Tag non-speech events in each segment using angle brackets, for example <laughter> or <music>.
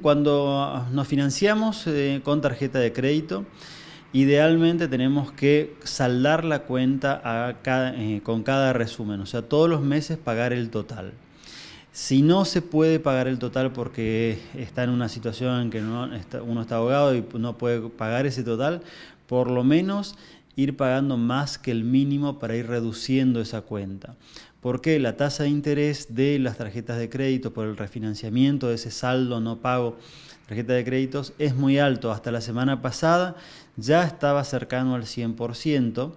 cuando nos financiamos eh, con tarjeta de crédito, idealmente tenemos que saldar la cuenta eh, con cada resumen, o sea, todos los meses pagar el total. Si no se puede pagar el total porque está en una situación en que uno está ahogado y no puede pagar ese total, por lo menos ir pagando más que el mínimo para ir reduciendo esa cuenta. Porque la tasa de interés de las tarjetas de crédito por el refinanciamiento de ese saldo no pago tarjeta de créditos es muy alto. Hasta la semana pasada ya estaba cercano al 100%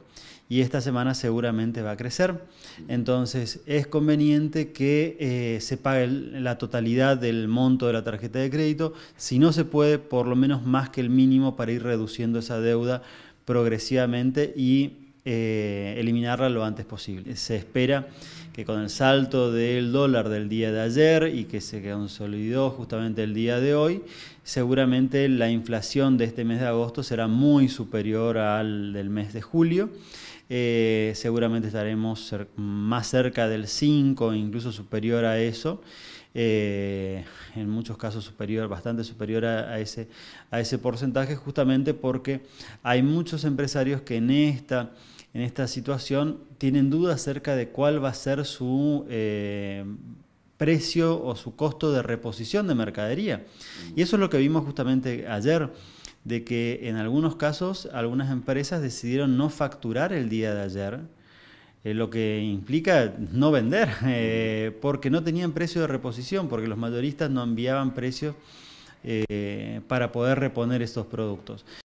y esta semana seguramente va a crecer. Entonces es conveniente que eh, se pague la totalidad del monto de la tarjeta de crédito, si no se puede, por lo menos más que el mínimo para ir reduciendo esa deuda progresivamente y eh, eliminarla lo antes posible. Se espera que con el salto del dólar del día de ayer y que se consolidó justamente el día de hoy, seguramente la inflación de este mes de agosto será muy superior al del mes de julio. Eh, seguramente estaremos más cerca del 5, incluso superior a eso. Eh, en muchos casos superior, bastante superior a, ese, a ese porcentaje, justamente porque hay muchos empresarios que en esta, en esta situación tienen dudas acerca de cuál va a ser su... Eh, precio o su costo de reposición de mercadería. Mm. Y eso es lo que vimos justamente ayer, de que en algunos casos algunas empresas decidieron no facturar el día de ayer, eh, lo que implica no vender, <laughs> eh, porque no tenían precio de reposición, porque los mayoristas no enviaban precios eh, para poder reponer estos productos.